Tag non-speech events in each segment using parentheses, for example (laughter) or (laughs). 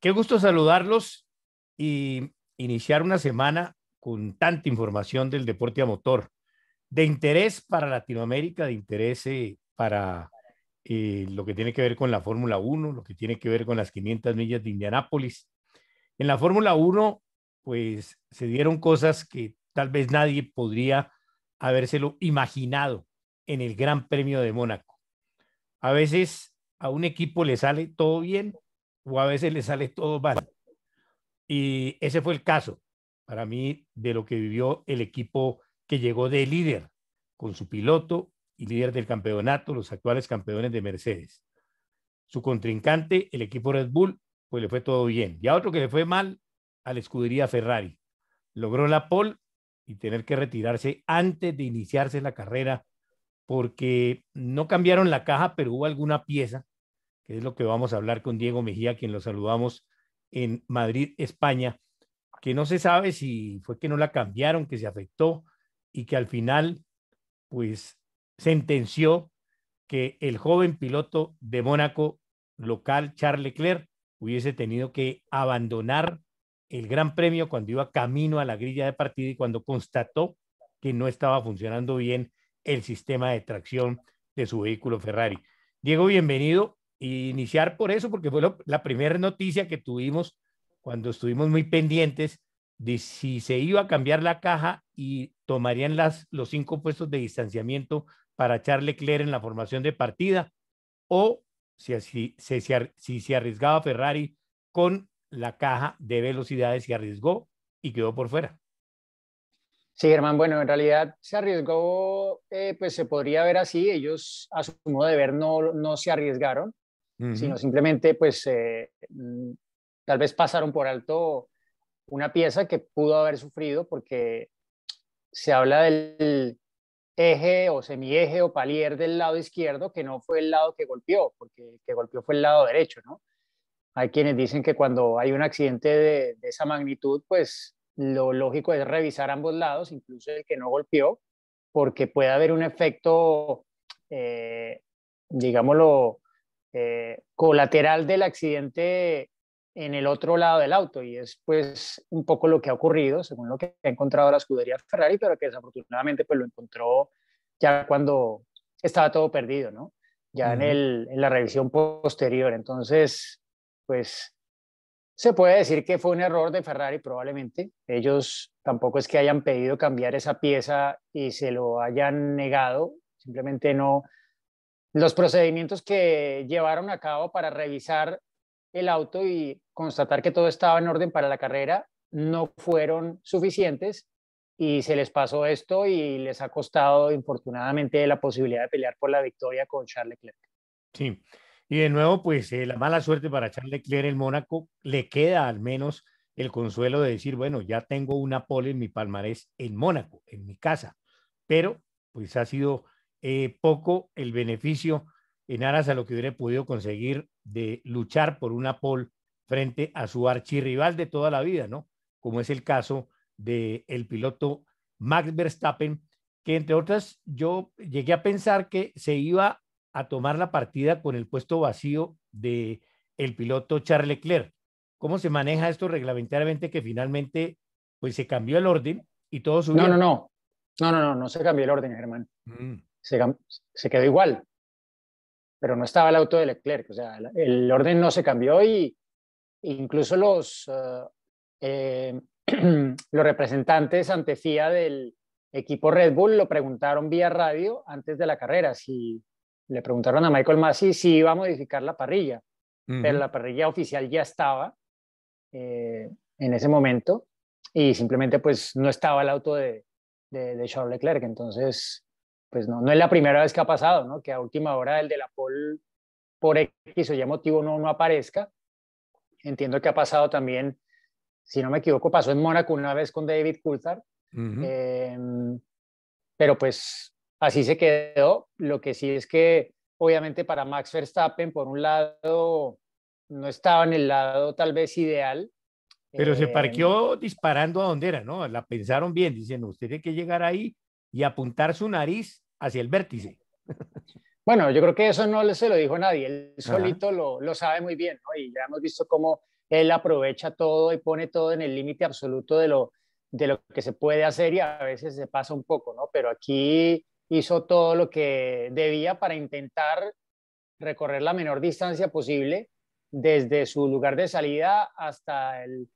Qué gusto saludarlos y iniciar una semana con tanta información del deporte a motor, de interés para Latinoamérica, de interés eh, para eh, lo que tiene que ver con la Fórmula 1, lo que tiene que ver con las 500 millas de Indianápolis. En la Fórmula 1, pues se dieron cosas que tal vez nadie podría habérselo imaginado en el Gran Premio de Mónaco. A veces a un equipo le sale todo bien o a veces le sale todo mal. Y ese fue el caso para mí de lo que vivió el equipo que llegó de líder con su piloto y líder del campeonato, los actuales campeones de Mercedes. Su contrincante, el equipo Red Bull, pues le fue todo bien. Y a otro que le fue mal, a la escudería Ferrari. Logró la pole y tener que retirarse antes de iniciarse la carrera porque no cambiaron la caja, pero hubo alguna pieza que es lo que vamos a hablar con Diego Mejía, quien lo saludamos en Madrid, España, que no se sabe si fue que no la cambiaron, que se afectó y que al final, pues, sentenció que el joven piloto de Mónaco local, Charles Leclerc, hubiese tenido que abandonar el Gran Premio cuando iba camino a la grilla de partida y cuando constató que no estaba funcionando bien el sistema de tracción de su vehículo Ferrari. Diego, bienvenido iniciar por eso, porque fue la primera noticia que tuvimos cuando estuvimos muy pendientes de si se iba a cambiar la caja y tomarían las, los cinco puestos de distanciamiento para echarle Leclerc en la formación de partida, o si, si, si se arriesgaba Ferrari con la caja de velocidades, y arriesgó y quedó por fuera. Sí, Germán, bueno, en realidad se arriesgó, eh, pues se podría ver así, ellos a su modo de ver no, no se arriesgaron, sino simplemente, pues, eh, mm, tal vez pasaron por alto una pieza que pudo haber sufrido porque se habla del eje o semieje o palier del lado izquierdo que no fue el lado que golpeó, porque el que golpeó fue el lado derecho, ¿no? Hay quienes dicen que cuando hay un accidente de, esa magnitud, pues lo lógico es revisar ambos lados, incluso el que no golpeó, porque puede haber un efecto, eh, digámoslo, eh, colateral del accidente en el otro lado del auto y es pues un poco lo que ha ocurrido según lo que ha encontrado la escudería Ferrari pero que desafortunadamente pues lo encontró ya cuando estaba todo perdido no ya en, el, en la revisión posterior entonces pues se puede decir que fue un error de Ferrari probablemente ellos tampoco es que hayan pedido cambiar esa pieza y se lo hayan negado simplemente no los procedimientos que llevaron a cabo para revisar el auto y constatar que todo estaba en orden para la carrera no fueron suficientes y se les pasó esto y les ha costado infortunadamente la posibilidad de pelear por la victoria con Charles Leclerc. Sí, y de nuevo, pues eh, la mala suerte para Charles Leclerc en Mónaco le queda al menos el consuelo de decir, bueno, ya tengo una pole en mi palmarés en Mónaco, en mi casa, pero pues ha sido eh, poco el beneficio en aras a lo que hubiera podido conseguir de luchar por una pole frente a su archirrival de toda la vida, ¿no? Como es el caso del el piloto Max Verstappen, que entre otras yo llegué a pensar que se iba a tomar la partida con el puesto vacío de el piloto Charles Leclerc. ¿Cómo se maneja esto reglamentariamente que finalmente pues se cambió el orden y todo subió? No, no, no. No, no, no, no se cambió el orden, Germán. Mm se, quedó igual, pero no estaba el auto de Leclerc, o sea, el orden no se cambió y incluso los, eh, eh, (clears throat) los representantes ante FIA del equipo Red Bull lo preguntaron vía radio antes de la carrera, si le preguntaron a Michael Massey si iba a modificar la parrilla, pero la parrilla oficial ya estaba eh, en ese momento y simplemente pues no estaba el auto de, de Charles Leclerc, entonces pues no, no es la primera vez que ha pasado, ¿no? Que a última hora el de la POL por X o ya motivo no, no aparezca. Entiendo que ha pasado también, si no me equivoco, pasó en Mónaco una vez con David Coulthard. Em, pero pues así se quedó. Lo que sí es que, obviamente, para Max Verstappen, por un lado, no estaba en el lado tal vez ideal. Pero se em, parqueó disparando a donde era, ¿no? La pensaron bien, diciendo, usted tiene que llegar ahí y apuntar su nariz hacia el vértice. (laughs) Bueno, yo creo que eso no se lo dijo nadie, él solito lo, sabe muy bien, ¿no? Y ya hemos visto cómo él aprovecha todo y pone todo en el límite absoluto de lo, de lo que se puede hacer y a veces se pasa un poco, ¿no? Pero aquí hizo todo lo que debía para intentar recorrer la menor distancia posible desde su lugar de salida hasta el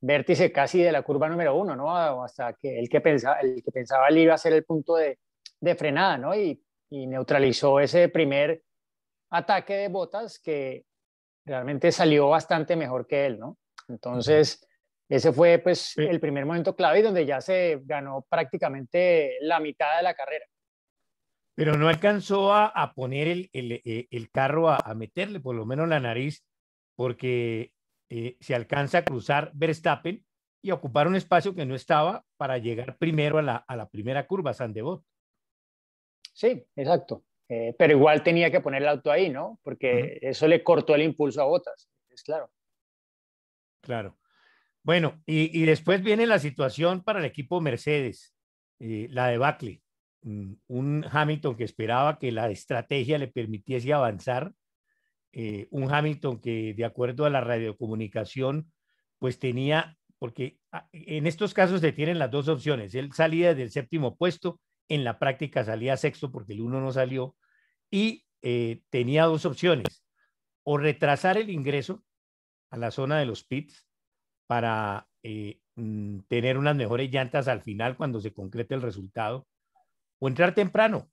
vértice casi de la curva número uno, ¿no? Hasta ah, que el que pensaba, el que pensaba él iba a ser el punto de, de frenada, ¿no? Y, neutralizó ese primer ataque de botas que realmente salió bastante mejor que él, ¿no? Entonces, ese fue pues el primer momento clave donde ya se ganó prácticamente la mitad de la carrera. Pero no alcanzó a, a poner el, el, el carro a, a meterle por lo menos la nariz, porque eh, se alcanza a cruzar Verstappen y ocupar un espacio que no estaba para llegar primero a la, primera curva, Sandevot. Sí, exacto. Eh, pero igual tenía que poner el auto ahí, ¿no? Porque eso le cortó el impulso a Botas, es claro. Claro. Bueno, y, después viene la situación para el equipo Mercedes, eh, la de Buckley mm, Un Hamilton que esperaba que la estrategia le permitiese avanzar eh, un Hamilton que de acuerdo a la radiocomunicación, pues tenía, porque ah, en estos casos se tienen las dos opciones, él salía del séptimo puesto, en la práctica salía sexto porque el uno no salió, y eh, tenía dos opciones, o retrasar el ingreso a la zona de los pits para eh, mm, tener unas mejores llantas al final cuando se concrete el resultado, o entrar temprano.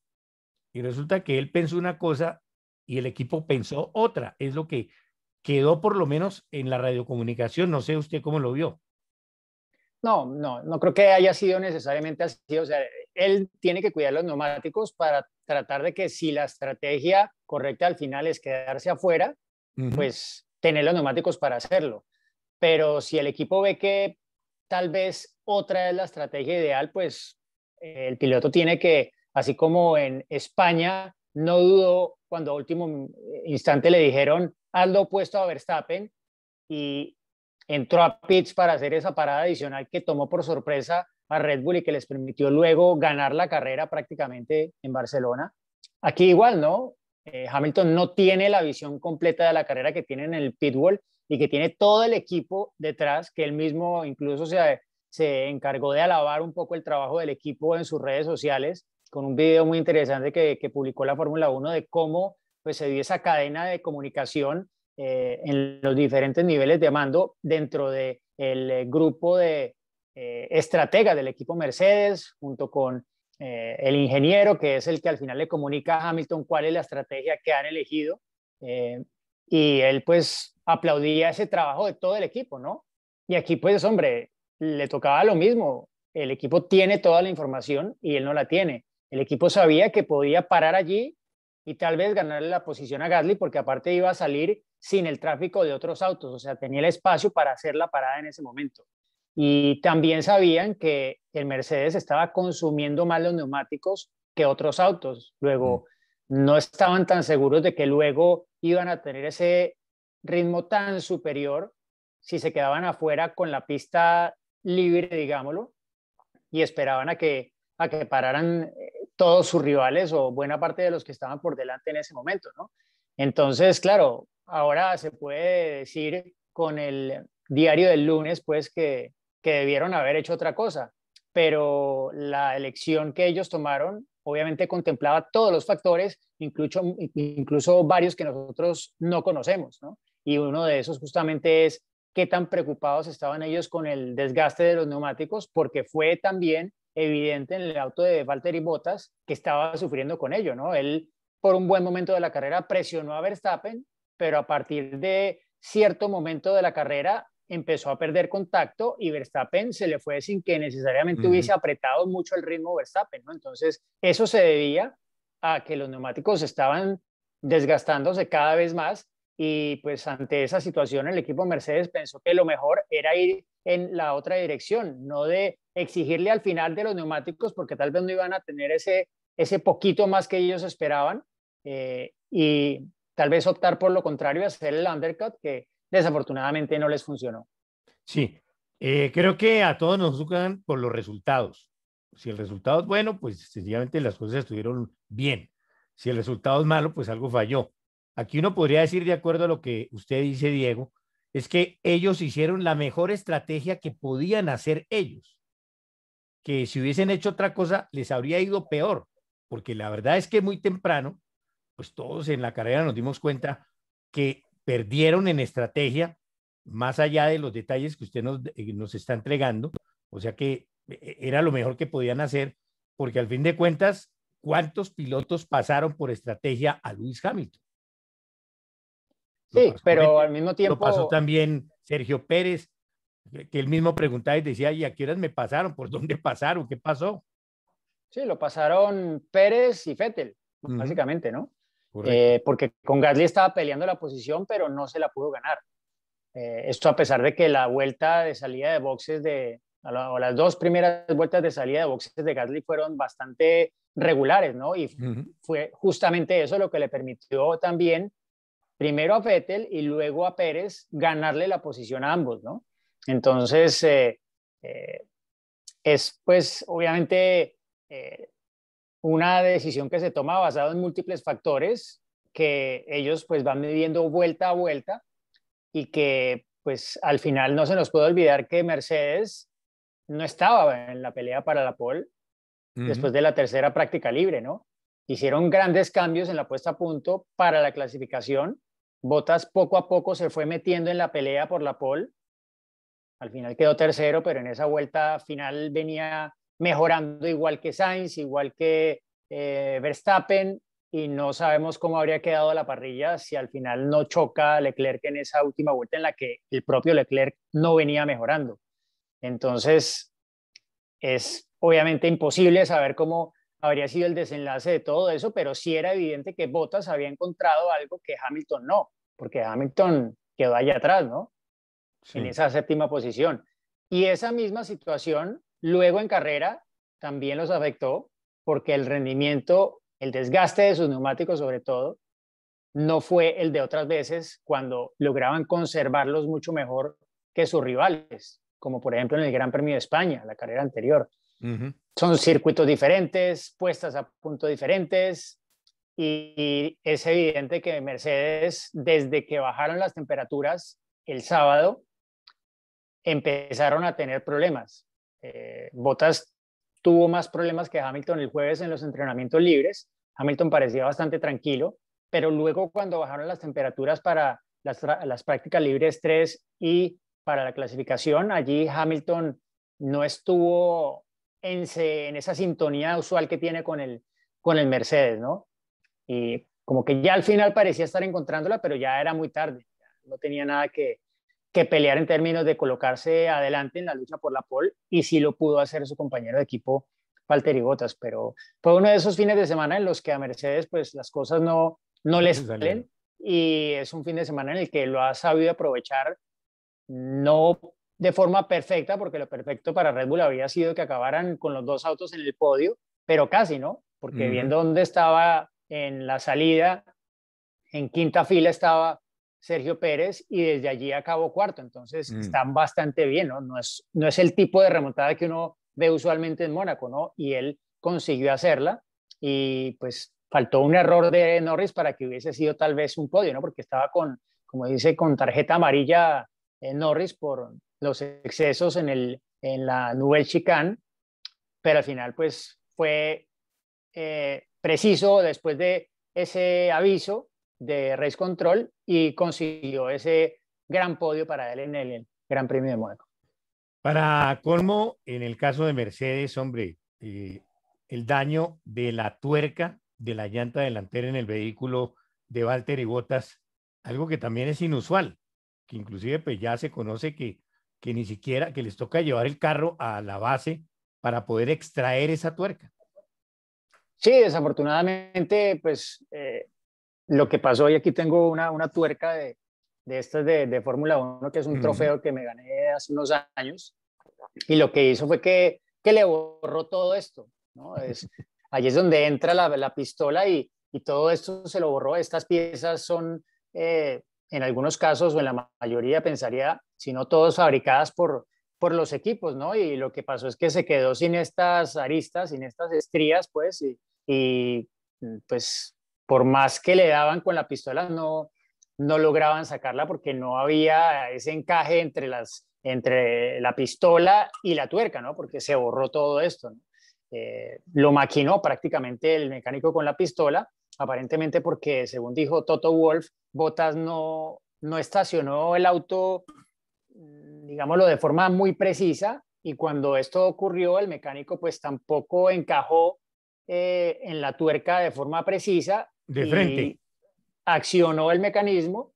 Y resulta que él pensó una cosa y el equipo pensó otra. Es lo que quedó por lo menos en la radiocomunicación. No sé usted cómo lo vio. No, no, no creo que haya sido necesariamente así. O sea, él tiene que cuidar los neumáticos para tratar de que si la estrategia correcta al final es quedarse afuera, pues tener los neumáticos para hacerlo. Pero si el equipo ve que tal vez otra es la estrategia ideal, pues el piloto tiene que, así como en España no dudó cuando a último instante le dijeron, haz lo opuesto a Verstappen y entró a Pitts para hacer esa parada adicional que tomó por sorpresa a Red Bull y que les permitió luego ganar la carrera prácticamente en Barcelona. Aquí igual, ¿no? Eh, Hamilton no tiene la visión completa de la carrera que tienen en el wall y que tiene todo el equipo detrás, que él mismo incluso se encargó de alabar un poco el trabajo del equipo en sus redes sociales con un video muy interesante que, publicó la Fórmula 1 de cómo pues, se dio esa cadena de comunicación eh, en los diferentes niveles de mando dentro del el eh, grupo de eh, estrategas del equipo Mercedes, junto con eh, el ingeniero, que es el que al final le comunica a Hamilton cuál es la estrategia que han elegido. y él pues aplaudía ese trabajo de todo el equipo, ¿no? Y aquí pues, hombre, le tocaba lo mismo. El equipo tiene toda la información y él no la tiene. El equipo sabía que podía parar allí y tal vez ganarle la posición a Gasly porque aparte iba a salir sin el tráfico de otros autos, o sea, tenía el espacio para hacer la parada en ese momento. Y también sabían que el Mercedes estaba consumiendo más los neumáticos que otros autos. Luego, mm. no estaban tan seguros de que luego iban a tener ese ritmo tan superior si se quedaban afuera con la pista libre, digámoslo, y esperaban a que, a que pararan eh, todos sus rivales o buena parte de los que estaban por delante en ese momento, ¿no? Entonces, claro, ahora se puede decir con el diario del lunes, pues que, que debieron haber hecho otra cosa, pero la elección que ellos tomaron obviamente contemplaba todos los factores, incluso, incluso varios que nosotros no conocemos, ¿no? Y uno de esos justamente es qué tan preocupados estaban ellos con el desgaste de los neumáticos, porque fue también evidente en el auto de Valtteri Bottas, que estaba sufriendo con ello, ¿no? Él, por un buen momento de la carrera, presionó a Verstappen, pero a partir de cierto momento de la carrera empezó a perder contacto y Verstappen se le fue sin que necesariamente hubiese apretado mucho el ritmo Verstappen, ¿no? Entonces, eso se debía a que los neumáticos estaban desgastándose cada vez más y pues ante esa situación el equipo Mercedes pensó que lo mejor era ir en la otra dirección, no de exigirle al final de los neumáticos porque tal vez no iban a tener ese, ese poquito más que ellos esperaban eh, y tal vez optar por lo contrario, hacer el undercut que desafortunadamente no les funcionó. Sí, eh, creo que a todos nos juzgan por los resultados. Si el resultado es bueno, pues sencillamente las cosas estuvieron bien. Si el resultado es malo, pues algo falló. Aquí uno podría decir, de acuerdo a lo que usted dice, Diego, es que ellos hicieron la mejor estrategia que podían hacer ellos que si hubiesen hecho otra cosa les habría ido peor, porque la verdad es que muy temprano, pues todos en la carrera nos dimos cuenta que perdieron en estrategia, más allá de los detalles que usted nos, eh, nos está entregando, o sea que eh, era lo mejor que podían hacer, porque al fin de cuentas, ¿cuántos pilotos pasaron por estrategia a Luis Hamilton? Sí, pero al mismo tiempo. Lo pasó también Sergio Pérez, que él mismo preguntaba y decía, ¿y a qué horas me pasaron? ¿Por dónde (laughs) pasaron? ¿Qué pasó? Sí, lo pasaron Pérez y Fettel, básicamente, ¿no? Eh, porque con Gasly estaba peleando la posición, pero no se la pudo ganar. Eh, esto a pesar de que la vuelta de salida de boxes de, o las dos primeras vueltas de salida de boxes de Gasly fueron bastante regulares, ¿no? Y fue justamente eso lo que le permitió también, primero a Vettel y luego a Pérez, ganarle la posición a ambos, ¿no? Entonces, eh, eh, es pues obviamente eh, una decisión que se toma basada en múltiples factores que ellos pues van midiendo vuelta a vuelta y que pues al final no se nos puede olvidar que Mercedes no estaba en la pelea para la pole después de la tercera práctica libre, ¿no? Hicieron grandes cambios en la puesta a punto para la clasificación. Botas poco a poco se fue metiendo en la pelea por la pole al final quedó tercero, pero en esa vuelta final venía mejorando igual que Sainz, igual que eh, Verstappen, y no sabemos cómo habría quedado la parrilla si al final no choca Leclerc en esa última vuelta en la que el propio Leclerc no venía mejorando. Entonces, es obviamente imposible saber cómo habría sido el desenlace de todo eso, pero sí era evidente que Bottas había encontrado algo que Hamilton no, porque Hamilton quedó allá atrás, ¿no? en esa séptima posición. Y esa misma situación luego en carrera también los afectó porque el rendimiento, el desgaste de sus neumáticos sobre todo, no fue el de otras veces cuando lograban conservarlos mucho mejor que sus rivales, como por ejemplo en el Gran Premio de España, la carrera anterior. Son circuitos diferentes, puestas a punto diferentes, y es evidente que Mercedes, desde que bajaron las temperaturas el sábado, empezaron a tener problemas. Eh, Bottas tuvo más problemas que Hamilton el jueves en los entrenamientos libres. Hamilton parecía bastante tranquilo, pero luego cuando bajaron las temperaturas para las, prácticas libres 3 y para la clasificación, allí Hamilton no estuvo en, en, esa sintonía usual que tiene con el, con el Mercedes, ¿no? Y como que ya al final parecía estar encontrándola, pero ya era muy tarde, no tenía nada que, que pelear en términos de colocarse adelante en la lucha por la pole y sí lo pudo hacer su compañero de equipo Valtteri Bottas, pero fue uno de esos fines de semana en los que a Mercedes pues las cosas no, no les salen y es un fin de semana en el que lo ha sabido aprovechar no de forma perfecta, porque lo perfecto para Red Bull había sido que acabaran con los dos autos en el podio, pero casi, ¿no? Porque viendo dónde estaba en la salida, en quinta fila estaba Sergio Pérez y desde allí acabó cuarto. Entonces mm. están bastante bien, ¿no? No es, no es el tipo de remontada que uno ve usualmente en Mónaco, ¿no? Y él consiguió hacerla y pues faltó un error de Norris para que hubiese sido tal vez un podio, ¿no? Porque estaba con, como dice, con tarjeta amarilla en eh, Norris por los excesos en, el, en la Nouvelle Chicane, pero al final pues fue eh, preciso después de ese aviso de Race Control y consiguió ese gran podio para él en el Gran Premio de Mónaco. Para colmo, en el caso de Mercedes, hombre, eh, el daño de la tuerca de la llanta delantera en el vehículo de Walter y Botas, algo que también es inusual, que inclusive pues ya se conoce que, que ni siquiera, que les toca llevar el carro a la base para poder extraer esa tuerca. Sí, desafortunadamente, pues eh, lo que pasó, y aquí tengo una, una tuerca de, de estas de, Fórmula 1, que es un trofeo que me gané hace unos años, y lo que hizo fue que, que le borró todo esto, ¿no? Es, (laughs) ahí es donde entra la, pistola y, todo esto se lo borró. Estas piezas son, eh, en algunos casos, o en la mayoría, pensaría, si no todos, fabricadas por, por los equipos, ¿no? Y lo que pasó es que se quedó sin estas aristas, sin estas estrías, pues, y pues por más que le daban con la pistola, no, no lograban sacarla porque no había ese encaje entre, las, entre la pistola y la tuerca, ¿no? Porque se borró todo esto. Eh, lo maquinó prácticamente el mecánico con la pistola, aparentemente porque, según dijo Toto Wolf, Botas no, no estacionó el auto, mm, digámoslo, de forma muy precisa y cuando esto ocurrió, el mecánico pues tampoco encajó eh, en la tuerca de forma precisa de frente. Accionó el mecanismo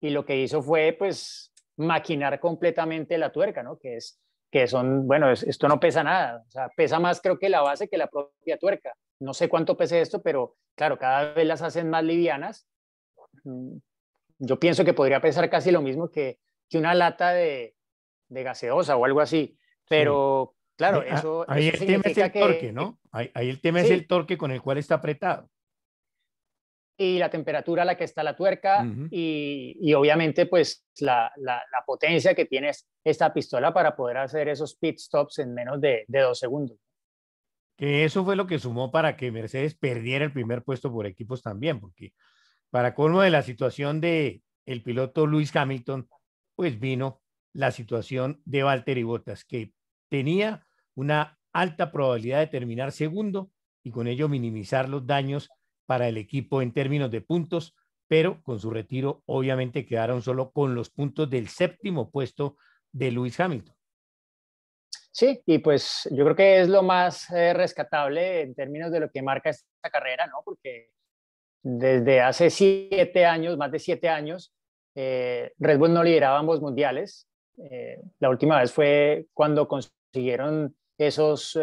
y lo que hizo fue, pues, maquinar completamente la tuerca, ¿no? Que es que son, bueno, esto no pesa nada, o sea, pesa más creo que la base que la propia tuerca. No sé cuánto pese esto, pero claro, cada vez las hacen más livianas. Mm, yo pienso que podría pesar casi lo mismo que, que una lata de, gaseosa o algo así, pero claro, eso... Ahí el tema es el torque, ¿no? Ahí, el tema es el torque con el cual está apretado y la temperatura a la que está la tuerca y, y, obviamente pues la, la, potencia que tiene esta pistola para poder hacer esos pit stops en menos de, de dos segundos. Que eso fue lo que sumó para que Mercedes perdiera el primer puesto por equipos también, porque para colmo de la situación de el piloto Luis Hamilton, pues vino la situación de Valtteri Bottas, que tenía una alta probabilidad de terminar segundo y con ello minimizar los daños para el equipo en términos de puntos, pero con su retiro obviamente quedaron solo con los puntos del séptimo puesto de Lewis Hamilton. Sí, y pues yo creo que es lo más eh, rescatable en términos de lo que marca esta carrera, ¿no? Porque desde hace siete años, más de siete años, eh, Red Bull no lideraba ambos mundiales. Eh, la última vez fue cuando consiguieron esos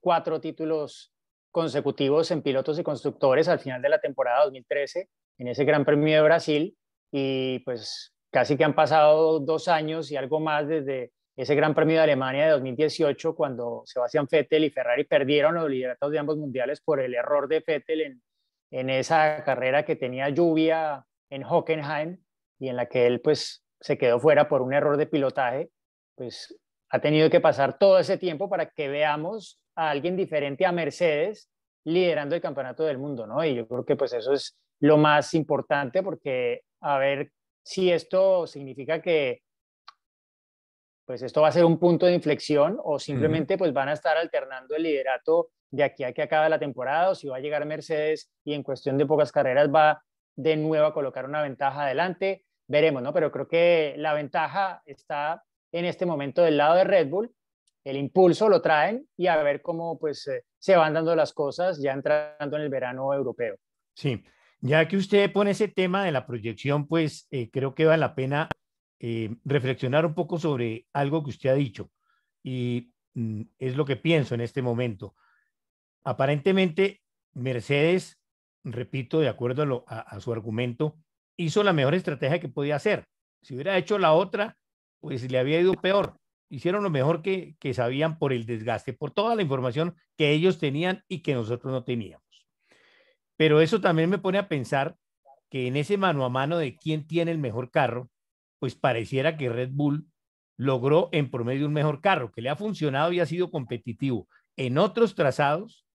cuatro títulos consecutivos en pilotos y constructores al final de la temporada 2013 en ese Gran Premio de Brasil y pues casi que han pasado dos años y algo más desde ese Gran Premio de Alemania de 2018 cuando Sebastián Vettel y Ferrari perdieron los lideratos de ambos mundiales por el error de Vettel en, en esa carrera que tenía lluvia en Hockenheim y en la que él pues se quedó fuera por un error de pilotaje, pues ha tenido que pasar todo ese tiempo para que veamos a alguien diferente a Mercedes liderando el campeonato del mundo, ¿no? Y yo creo que pues eso es lo más importante porque a ver si esto significa que pues esto va a ser un punto de inflexión o simplemente pues van a estar alternando el liderato de aquí a que acabe la temporada o si va a llegar Mercedes y en cuestión de pocas carreras va de nuevo a colocar una ventaja adelante, veremos, ¿no? Pero creo que la ventaja está en este momento del lado de Red Bull el impulso lo traen y a ver cómo pues eh, se van dando las cosas ya entrando en el verano europeo. Sí, ya que usted pone ese tema de la proyección, pues eh, creo que vale la pena eh, reflexionar un poco sobre algo que usted ha dicho y mm, es lo que pienso en este momento. Aparentemente, Mercedes, repito, de acuerdo a su argumento, hizo la mejor estrategia que podía hacer. Si hubiera hecho la otra, pues le había ido peor hicieron lo mejor que, sabían por el desgaste, por toda la información que ellos tenían y que nosotros no teníamos. Pero eso también me pone a pensar que en ese mano a mano de quién tiene el mejor carro, pues pareciera que Red Bull logró en promedio un mejor carro, que le ha funcionado y ha sido competitivo. En otros trazados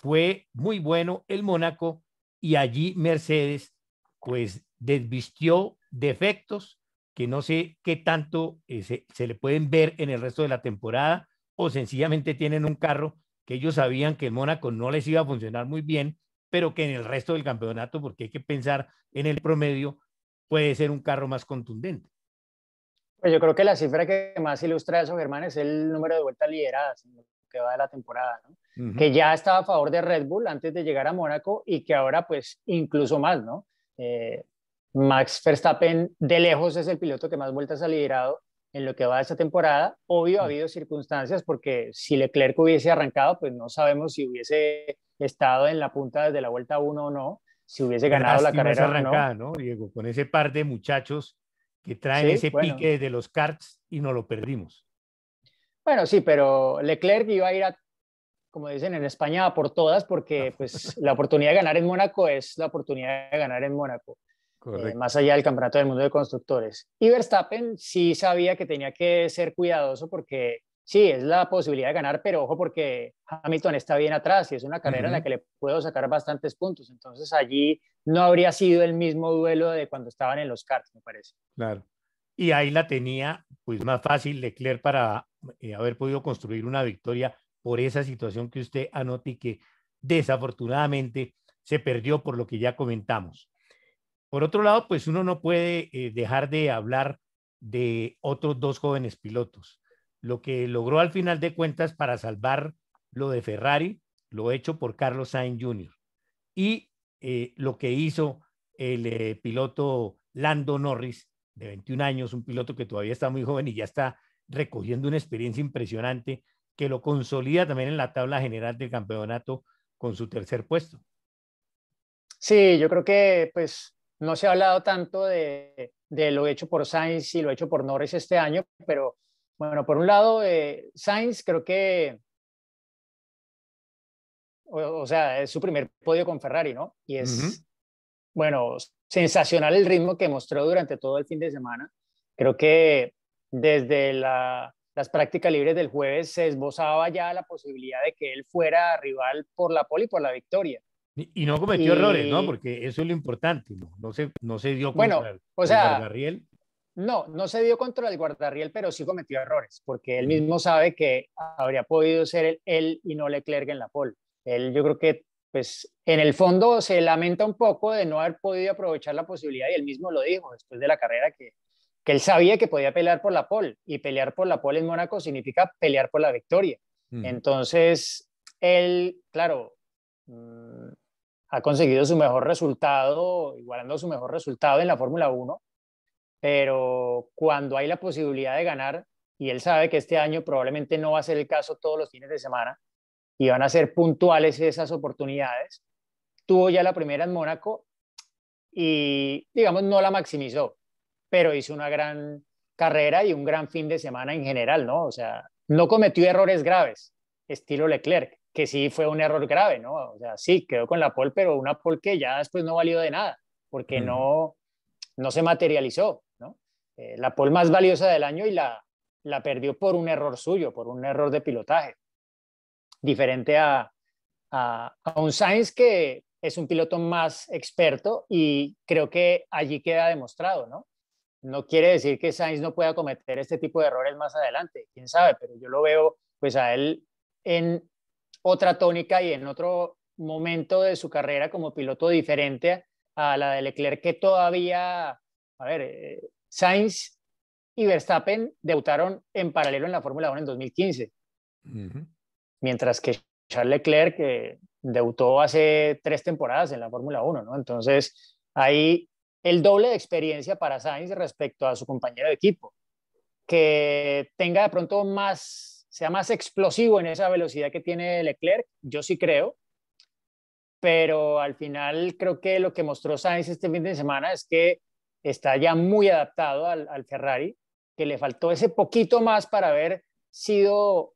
fue muy bueno el Mónaco y allí Mercedes pues desvistió defectos que no sé qué tanto eh, se, le pueden ver en el resto de la temporada o sencillamente tienen un carro que ellos sabían que en Mónaco no les iba a funcionar muy bien, pero que en el resto del campeonato, porque hay que pensar en el promedio, puede ser un carro más contundente. Pues yo creo que la cifra que más ilustra eso, Germán, es el número de vueltas lideradas que va de la temporada, que ya estaba a favor de Red Bull antes de llegar a Mónaco y que ahora pues incluso más, ¿no? Eh, Max Verstappen de lejos es el piloto que más vueltas ha liderado en lo que va de esta temporada. Obvio, ha habido circunstancias porque si Leclerc hubiese arrancado, pues no sabemos si hubiese estado en la punta desde la vuelta 1 o no, si hubiese ganado la carrera no. Diego, con ese par de muchachos que traen ese pique de los karts y no lo perdimos. Bueno, sí, pero Leclerc iba a ir a como dicen en España, por todas, porque pues, la oportunidad de ganar en Mónaco es la oportunidad de ganar en Mónaco. Eh, más allá del Campeonato del Mundo de Constructores. Y Verstappen sí sabía que tenía que ser cuidadoso porque sí, es la posibilidad de ganar, pero ojo porque Hamilton está bien atrás y es una carrera en la que le puedo sacar bastantes puntos. Entonces allí no habría sido el mismo duelo de cuando estaban en los karts, me parece. Claro. Y ahí la tenía pues más fácil Leclerc para eh, haber podido construir una victoria por esa situación que usted anota y que desafortunadamente se perdió por lo que ya comentamos. Por otro lado, pues uno no puede eh, dejar de hablar de otros dos jóvenes pilotos. Lo que logró al final de cuentas para salvar lo de Ferrari, lo hecho por Carlos Sainz Jr. Y eh, lo que hizo el eh, piloto Lando Norris, de 21 años, un piloto que todavía está muy joven y ya está recogiendo una experiencia impresionante que lo consolida también en la tabla general del campeonato con su tercer puesto. Sí, yo creo que pues no se ha hablado tanto de, lo hecho por Sainz y lo hecho por Norris este año, pero bueno, por un lado, eh, Sainz creo que, o, sea, es su primer podio con Ferrari, ¿no? Y es, bueno, sensacional el ritmo que mostró durante todo el fin de semana. Creo que desde las prácticas libres del jueves se esbozaba ya la posibilidad de que él fuera rival por la poli, por la victoria. Y no cometió errores, ¿no? Porque eso es lo importante, ¿no? No se, no se dio contra, bueno, o el guardarriel. No, no se dio contra el guardarriel, pero sí cometió errores, porque él mm. mismo sabe que habría podido ser él, y no Leclerc en la pole. Él yo creo que, pues, en el fondo se lamenta un poco de no haber podido aprovechar la posibilidad, y él mismo lo dijo después de la carrera, que, que él sabía que podía pelear por la pole, y pelear por la pole en Mónaco significa pelear por la victoria. Mm. Entonces, él, claro... Mm, ha conseguido su mejor resultado, igualando su mejor resultado en la Fórmula 1, pero cuando hay la posibilidad de ganar, y él sabe que este año probablemente no va a ser el caso todos los fines de semana, y van a ser puntuales esas oportunidades, tuvo ya la primera en Mónaco y, digamos, no la maximizó, pero hizo una gran carrera y un gran fin de semana en general, ¿no? O sea, no cometió errores graves, estilo Leclerc, que sí fue un error grave, ¿no? O sea, sí, quedó con la pole, pero una pole que ya después no valió de nada, porque mm. no, no se materializó, ¿no? Eh, la pole más valiosa del año y la, la perdió por un error suyo, por un error de pilotaje. Diferente a, a, a, un Sainz que es un piloto más experto y creo que allí queda demostrado, ¿no? No quiere decir que Sainz no pueda cometer este tipo de errores más adelante, quién sabe, pero yo lo veo pues a él en otra tónica y en otro momento de su carrera como piloto diferente a la de Leclerc, que todavía, a ver, eh, Sainz y Verstappen debutaron en paralelo en la Fórmula 1 en 2015, mientras que Charles Leclerc debutó hace tres temporadas en la Fórmula 1, ¿no? Entonces, ahí el doble de experiencia para Sainz respecto a su compañero de equipo, que tenga de pronto más sea más explosivo en esa velocidad que tiene Leclerc, yo sí creo, pero al final creo que lo que mostró Sainz este fin de semana es que está ya muy adaptado al, Ferrari, que le faltó ese poquito más para haber sido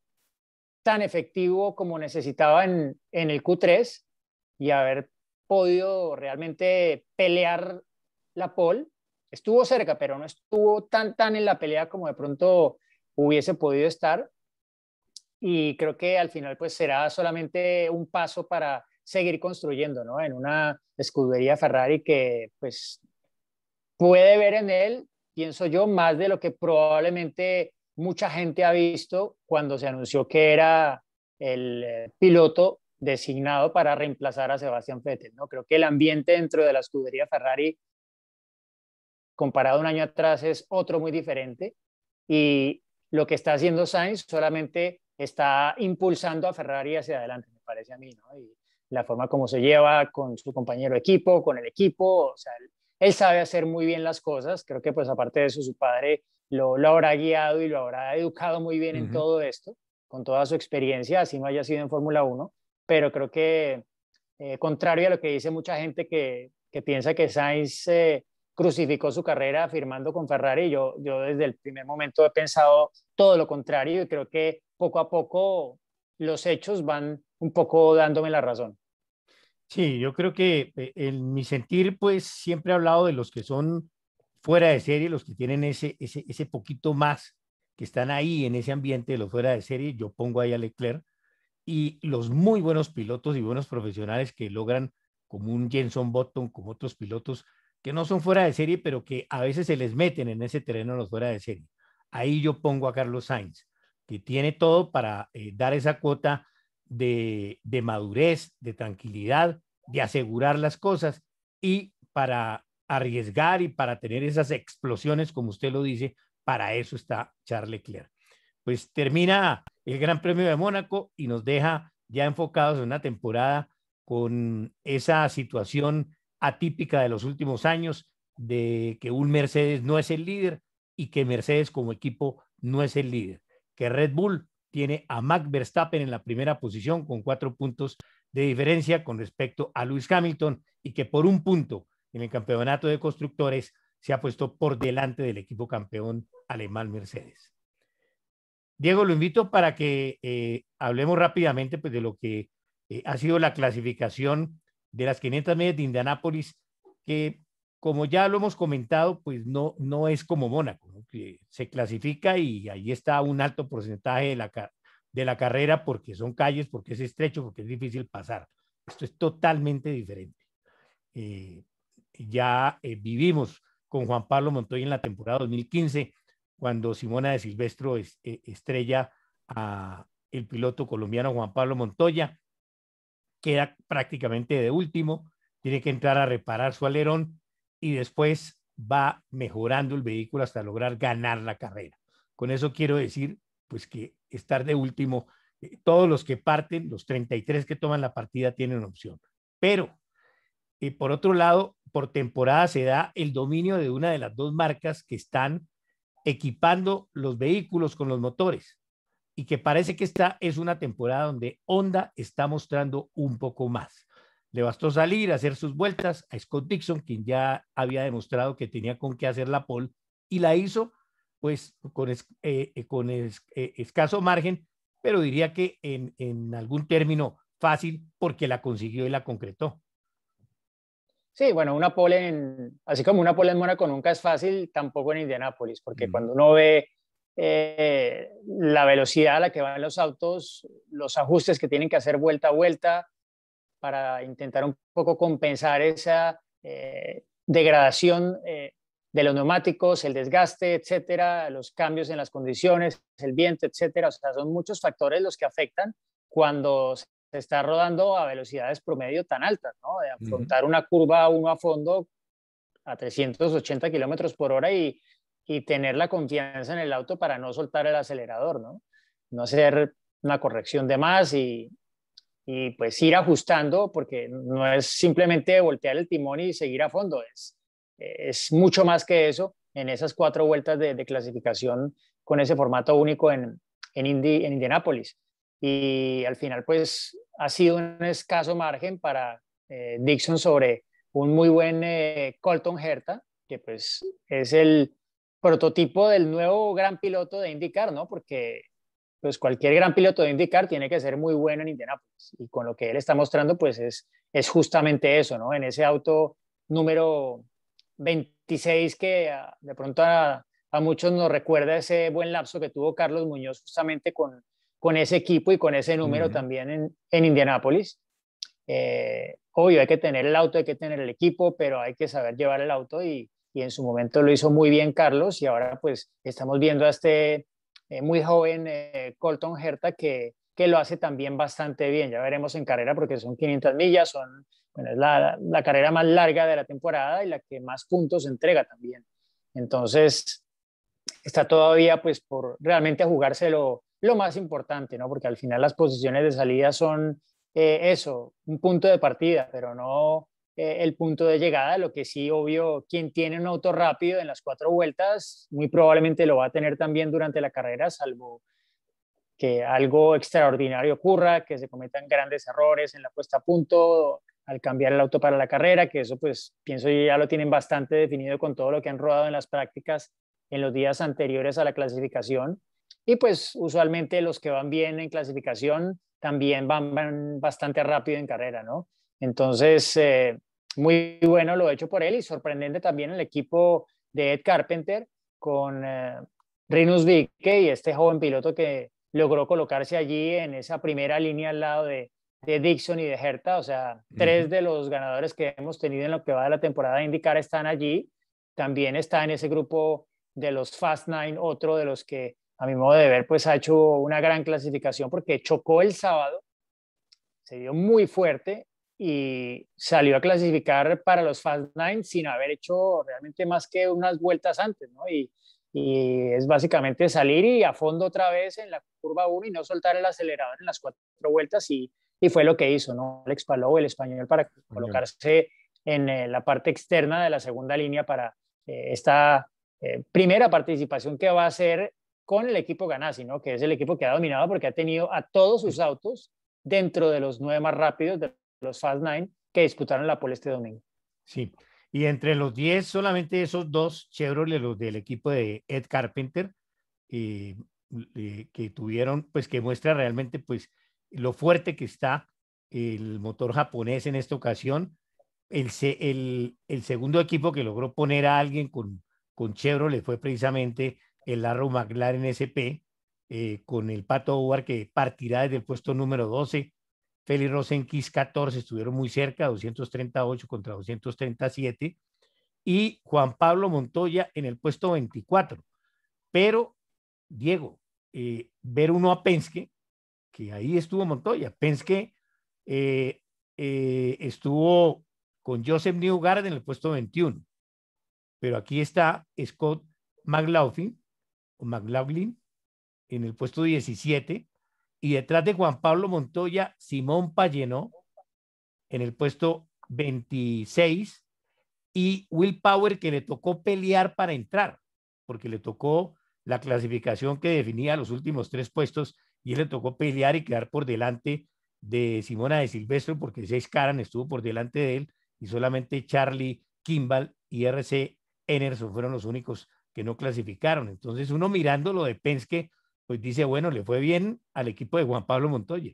tan efectivo como necesitaba en, en el Q3 y haber podido realmente pelear la pole. Estuvo cerca, pero no estuvo tan, tan en la pelea como de pronto hubiese podido estar y creo que al final pues será solamente un paso para seguir construyendo, ¿no? En una escudería Ferrari que pues puede ver en él, pienso yo, más de lo que probablemente mucha gente ha visto cuando se anunció que era el eh, piloto designado para reemplazar a Sebastián Vettel, ¿no? Creo que el ambiente dentro de la escudería Ferrari comparado un año atrás es otro muy diferente y lo que está haciendo Sainz solamente está impulsando a Ferrari hacia adelante, me parece a mí, ¿no? Y la forma como se lleva con su compañero equipo, con el equipo, o sea, él, sabe hacer muy bien las cosas, creo que pues aparte de eso su padre lo, lo habrá guiado y lo habrá educado muy bien en todo esto, con toda su experiencia, así no haya sido en Fórmula 1, pero creo que eh, contrario a lo que dice mucha gente que, piensa que Sainz eh, crucificó su carrera firmando con Ferrari. Yo, yo desde el primer momento he pensado todo lo contrario y creo que poco a poco los hechos van un poco dándome la razón. Sí, yo creo que en eh, mi sentir, pues siempre he hablado de los que son fuera de serie, los que tienen ese, ese, ese poquito más, que están ahí en ese ambiente de los fuera de serie. Yo pongo ahí a Leclerc y los muy buenos pilotos y buenos profesionales que logran, como un Jenson Button, como otros pilotos, que no son fuera de serie, pero que a veces se les meten en ese terreno los fuera de serie. Ahí yo pongo a Carlos Sainz, que tiene todo para eh, dar esa cuota de, de madurez, de tranquilidad, de asegurar las cosas y para arriesgar y para tener esas explosiones, como usted lo dice, para eso está Charles Leclerc. Pues termina el Gran Premio de Mónaco y nos deja ya enfocados en una temporada con esa situación atípica de los últimos años, de que un Mercedes no es el líder y que Mercedes como equipo no es el líder, que Red Bull tiene a Mac Verstappen en la primera posición con cuatro puntos de diferencia con respecto a Lewis Hamilton y que por un punto en el campeonato de constructores se ha puesto por delante del equipo campeón alemán Mercedes. Diego, lo invito para que eh, hablemos rápidamente pues, de lo que eh, ha sido la clasificación de las 500 millas de Indianápolis, que como ya lo hemos comentado, pues no, no es como Mónaco, que se clasifica y ahí está un alto porcentaje de la, de la carrera porque son calles, porque es estrecho, porque es difícil pasar. Esto es totalmente diferente. Eh, ya eh, vivimos con Juan Pablo Montoya en la temporada 2015, cuando Simona de Silvestro es, eh, estrella a el piloto colombiano Juan Pablo Montoya queda prácticamente de último, tiene que entrar a reparar su alerón y después va mejorando el vehículo hasta lograr ganar la carrera. Con eso quiero decir, pues que estar de último, eh, todos los que parten, los 33 que toman la partida tienen opción. Pero, eh, por otro lado, por temporada se da el dominio de una de las dos marcas que están equipando los vehículos con los motores y que parece que esta es una temporada donde Honda está mostrando un poco más. Le bastó salir, a hacer sus vueltas a Scott Dixon, quien ya había demostrado que tenía con qué hacer la pole, y la hizo pues con, eh, eh, con eh, escaso margen, pero diría que en, algún término fácil porque la consiguió y la concretó. Sí, bueno, una pole en, así como una pole en Mónaco nunca es fácil, tampoco en Indianápolis, porque mm. cuando uno ve eh, la velocidad a la que van los autos, los ajustes que tienen que hacer vuelta a vuelta para intentar un poco compensar esa eh, degradación eh, de los neumáticos, el desgaste, etcétera, los cambios en las condiciones, el viento, etcétera. O sea, son muchos factores los que afectan cuando se está rodando a velocidades promedio tan altas, ¿no? De afrontar una curva uno a fondo a 380 kilómetros por hora y y tener la confianza en el auto para no soltar el acelerador, ¿no? No hacer una corrección de más y, y pues ir ajustando, porque no es simplemente voltear el timón y seguir a fondo, es, es mucho más que eso en esas cuatro vueltas de, de clasificación con ese formato único en, en, en Indianápolis. Y al final, pues ha sido un escaso margen para eh, Dixon sobre un muy buen eh, Colton Herta, que pues es el prototipo del nuevo gran piloto de IndyCar, ¿no? Porque pues cualquier gran piloto de IndyCar tiene que ser muy bueno en Indianapolis y con lo que él está mostrando pues es, es justamente eso, ¿no? En ese auto número 26 que ah, de pronto a, muchos nos recuerda ese buen lapso que tuvo Carlos Muñoz justamente con, con ese equipo y con ese número también en, en Indianápolis. Eh, obvio, hay que tener el auto, hay que tener el equipo, pero hay que saber llevar el auto y, y en su momento lo hizo muy bien Carlos y ahora pues estamos viendo a este eh, muy joven eh, Colton Herta que, que lo hace también bastante bien. Ya veremos en carrera porque son 500 millas, son, es la, carrera más larga de la temporada y la que más puntos entrega también. Entonces, está todavía pues por realmente jugárselo lo más importante, ¿no? Porque al final las posiciones de salida son eh, eso, un punto de partida, pero no eh, el punto de llegada, lo que sí, obvio, quien tiene un auto rápido en las cuatro vueltas, muy probablemente lo va a tener también durante la carrera, salvo que algo extraordinario ocurra, que se cometan grandes errores en la puesta a punto, al cambiar el auto para la carrera, que eso pues pienso ya lo tienen bastante definido con todo lo que han rodado en las prácticas en los días anteriores a la clasificación. Y pues usualmente los que van bien en clasificación también van bastante rápido en carrera, ¿no? Entonces, eh, muy bueno lo hecho por él y sorprendente también el equipo de Ed Carpenter con eh, Rinus Vicke y este joven piloto que logró colocarse allí en esa primera línea al lado de, Dixon y de Herta. O sea, tres de los ganadores que hemos tenido en lo que va de la temporada de indicar están allí. También está en ese grupo de los Fast Nine, otro de los que a mi modo de ver, pues ha hecho una gran clasificación porque chocó el sábado, se dio muy fuerte y salió a clasificar para los Fast Nine sin haber hecho realmente más que unas vueltas antes, ¿no? Y, y es básicamente salir y a fondo otra vez en la curva 1 y no soltar el acelerador en las cuatro vueltas y, y fue lo que hizo, ¿no? Alex Palou, el español, para colocarse en eh, la parte externa de la segunda línea para eh, esta eh, primera participación que va a ser con el equipo Ganassi, ¿no? Que es el equipo que ha dominado porque ha tenido a todos sus autos dentro de los nueve más rápidos de los Fast Nine que disputaron la pole este domingo. Sí, y entre los 10, solamente esos dos Chevrolet, los del equipo de Ed Carpenter, que tuvieron, pues que muestra realmente pues lo fuerte que está el motor japonés en esta ocasión. El, el, el segundo equipo que logró poner a alguien con, con Chevrolet fue precisamente el Arrow McLaren SP, eh, con el Pato Howard que partirá desde el puesto número 12 Félix Rosenquist 14, estuvieron muy cerca, 238 contra 237, y Juan Pablo Montoya en el puesto 24. Pero, Diego, eh, ver uno a Penske, que ahí estuvo Montoya, Penske eh, eh, estuvo con Joseph Newgard en el puesto 21, pero aquí está Scott McLaughlin, o McLaughlin en el puesto 17, y detrás de Juan Pablo Montoya, Simón Palleno en el puesto 26, y Will Power, que le tocó pelear para entrar, porque le tocó la clasificación que definía los últimos tres puestos, y le tocó pelear y quedar por delante de Simona de Silvestro, porque Seis Karan estuvo por delante de él, y solamente Charlie Kimball y RC Enerson fueron los únicos que no clasificaron. Entonces, uno mirando lo de Penske, pues dice, bueno, le fue bien al equipo de Juan Pablo Montoya.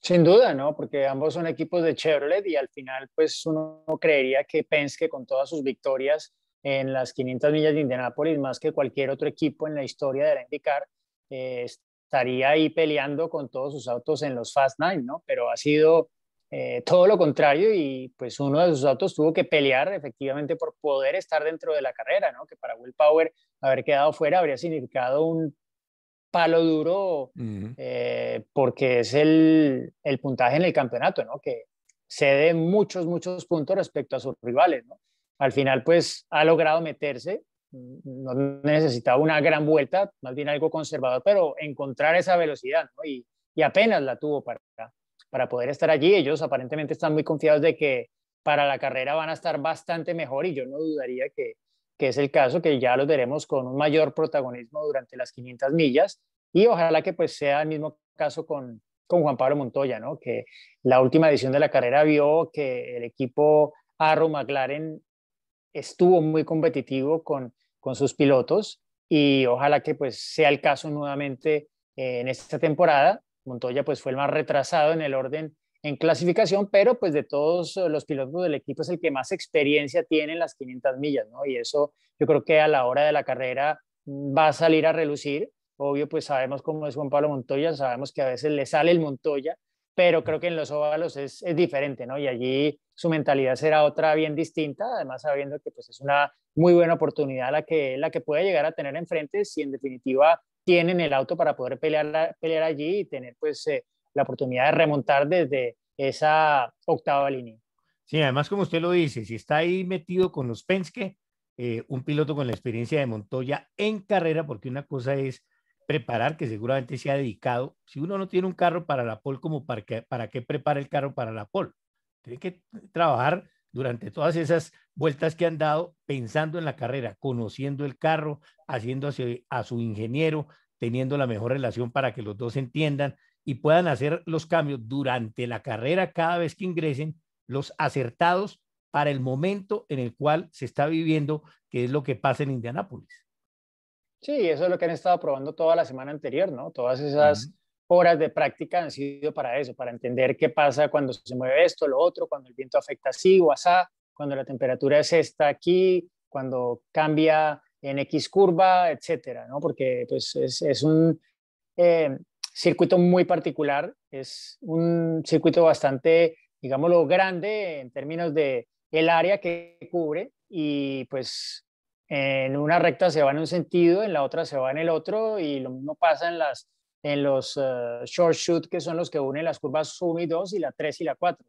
Sin duda, ¿no? Porque ambos son equipos de Chevrolet y al final, pues uno creería que Penske con todas sus victorias en las 500 millas de Indianápolis, más que cualquier otro equipo en la historia de la IndyCar, eh, estaría ahí peleando con todos sus autos en los Fast Nine, ¿no? Pero ha sido eh, todo lo contrario y pues uno de sus autos tuvo que pelear efectivamente por poder estar dentro de la carrera, ¿no? Que para Will Power haber quedado fuera habría significado un palo duro, eh, porque es el, puntaje en el campeonato, ¿no? Que cede muchos, muchos puntos respecto a sus rivales, Al final, pues, ha logrado meterse, no necesitaba una gran vuelta, más bien algo conservador, pero encontrar esa velocidad, Y, y apenas la tuvo para, para poder estar allí. Ellos aparentemente están muy confiados de que para la carrera van a estar bastante mejor y yo no dudaría que, que es el caso que ya lo veremos con un mayor protagonismo durante las 500 millas y ojalá que pues sea el mismo caso con, Juan Pablo Montoya, ¿no? que la última edición de la carrera vio que el equipo Arrow McLaren estuvo muy competitivo con, con sus pilotos y ojalá que pues sea el caso nuevamente eh, en esta temporada. Montoya pues fue el más retrasado en el orden en clasificación, pero pues de todos eh, los pilotos del equipo es el que más experiencia tiene en las 500 millas, ¿no? Y eso yo creo que a la hora de la carrera mm, va a salir a relucir. Obvio, pues sabemos cómo es Juan Pablo Montoya, sabemos que a veces le sale el Montoya, pero creo que en los óvalos es, es diferente, ¿no? Y allí su mentalidad será otra bien distinta, además sabiendo que pues es una muy buena oportunidad la que, la que puede llegar a tener enfrente si en definitiva tienen el auto para poder pelear, pelear allí y tener pues... Eh, la oportunidad de remontar desde esa octava línea. Sí, además, como usted lo dice, si está ahí metido con los Penske, eh, un piloto con la experiencia de Montoya en carrera, porque una cosa es preparar, que seguramente se ha dedicado. Si uno no tiene un carro para la Pol, como para, qué, para prepara el carro para la Pol? Tiene que trabajar durante todas esas vueltas que han dado pensando en la carrera, conociendo el carro, haciendo a su ingeniero, teniendo la mejor relación para que los dos entiendan y puedan hacer los cambios durante la carrera cada vez que ingresen los acertados para el momento en el cual se está viviendo, que es lo que pasa en Indianápolis. Sí, eso es lo que han estado probando toda la semana anterior, ¿no? Todas esas horas de práctica han sido para eso, para entender qué pasa cuando se mueve esto, lo otro, cuando el viento afecta así o asá, cuando la temperatura es esta aquí, cuando cambia en X curva, etcétera, ¿no? Porque pues es, es un... Eh, circuito muy particular, es un circuito bastante, digámoslo, grande en términos de el área que cubre y pues en una recta se va en un sentido, en la otra se va en el otro y lo mismo pasa en las en los eh, short shoot que son los que unen las curvas 1 y 2 y la 3 y la 4.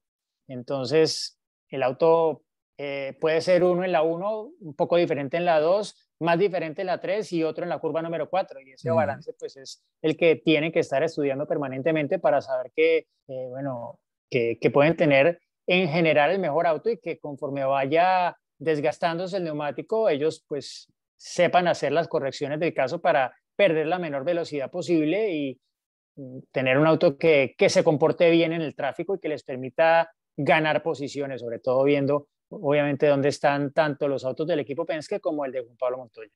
Entonces, el auto eh, puede ser uno en la 1, un poco diferente en la 2 más diferente la 3 y otro en la curva número 4. Y ese balance pues es el que tienen que estar estudiando permanentemente para saber que, eh, bueno, que, pueden tener en general el mejor auto y que conforme vaya desgastándose el neumático, ellos pues sepan hacer las correcciones del caso para perder la menor velocidad posible y mm, tener un auto que, que se comporte bien en el tráfico y que les permita ganar posiciones, sobre todo viendo obviamente dónde están tanto los autos del equipo Penske como el de Juan Pablo Montoya.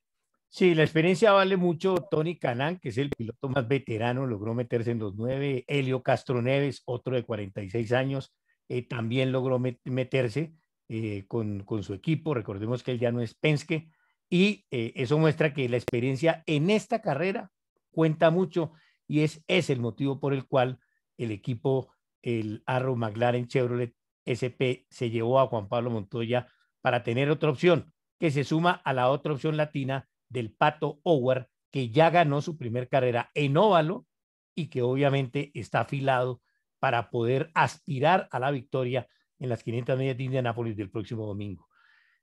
Sí, la experiencia vale mucho. Tony Canán, que es el piloto más veterano, logró meterse en los nueve. Helio Castro Neves, otro de 46 años, eh, también logró meterse eh, con, su equipo. Recordemos que él ya no es Penske. Y eh, eso muestra que la experiencia en esta carrera cuenta mucho y es, es el motivo por el cual el equipo, el Arrow McLaren Chevrolet, SP se llevó a Juan Pablo Montoya para tener otra opción, que se suma a la otra opción latina del Pato Ower que ya ganó su primer carrera en óvalo y que obviamente está afilado para poder aspirar a la victoria en las 500 medias de Indianápolis del próximo domingo.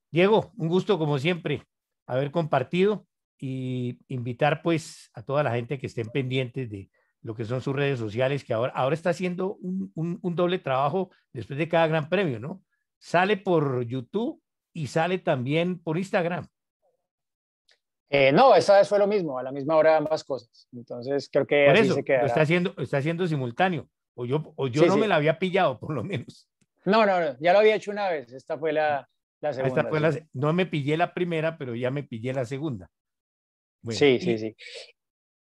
Diego, un gusto como siempre haber compartido y invitar pues a toda la gente que estén pendientes de, lo que son sus redes sociales, que ahora, ahora está haciendo un, un, doble trabajo después de cada gran premio, ¿no? Sale por YouTube y sale también por Instagram. Eh, no, esa vez fue lo mismo, a la misma hora ambas cosas. Entonces creo que eso, Está haciendo, está haciendo simultáneo. O yo, o yo no me la había pillado, por lo menos. No, no, no, ya lo había hecho una vez. Esta fue la, ah, segunda. no me pillé la primera, pero ya me pillé la segunda. sí, sí, sí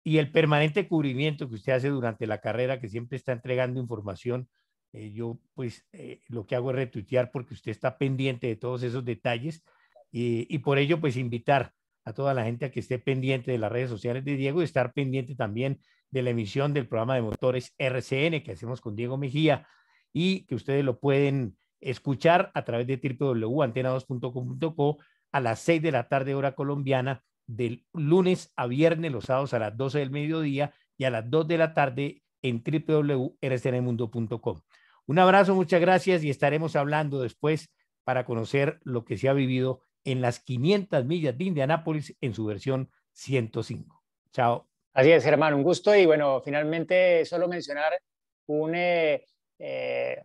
y el permanente cubrimiento que usted hace durante la carrera, que siempre está entregando información. Eh, yo pues eh, lo que hago es retuitear porque usted está pendiente de todos esos detalles y, por ello pues invitar a toda la gente a que esté pendiente de las redes sociales de Diego y estar pendiente también de la emisión del programa de motores RCN que hacemos con Diego Mejía y que ustedes lo pueden escuchar a través de www.antena2.com.co a las 6 de la tarde hora colombiana del lunes a viernes, los sábados a las 12 del mediodía y a las 2 de la tarde en www.rcnmundo.com. Un abrazo, muchas gracias y estaremos hablando después para conocer lo que se ha vivido en las 500 millas de Indianápolis en su versión 105. Chao. Así es, hermano un gusto y bueno, finalmente solo mencionar un eh, eh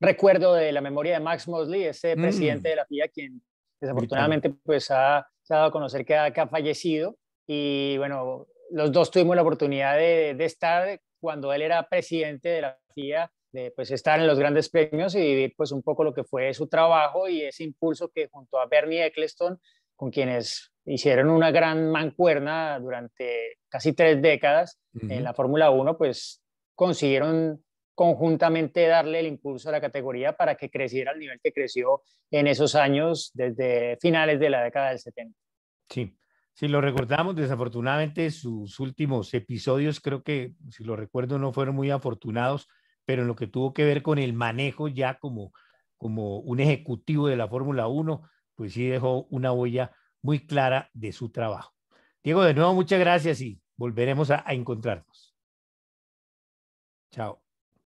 recuerdo de la memoria de Max Mosley, ese mm. presidente de la FIA, quien desafortunadamente pues ha se ha dado a conocer que ha, fallecido y bueno, los dos tuvimos la oportunidad de, estar cuando él era presidente de la FIA, de pues estar en los grandes premios y vivir pues un poco lo que fue su trabajo y ese impulso que junto a Bernie Eccleston, con quienes hicieron una gran mancuerna durante casi tres décadas en la Fórmula 1, pues consiguieron conjuntamente darle el impulso a la categoría para que creciera al nivel que creció en esos años desde finales de la década del 70. Sí, si lo recordamos, desafortunadamente sus últimos episodios creo que, si lo recuerdo, no fueron muy afortunados, pero en lo que tuvo que ver con el manejo ya como, como un ejecutivo de la Fórmula 1, pues sí dejó una huella muy clara de su trabajo. Diego, de nuevo, muchas gracias y volveremos a encontrarnos. Chao.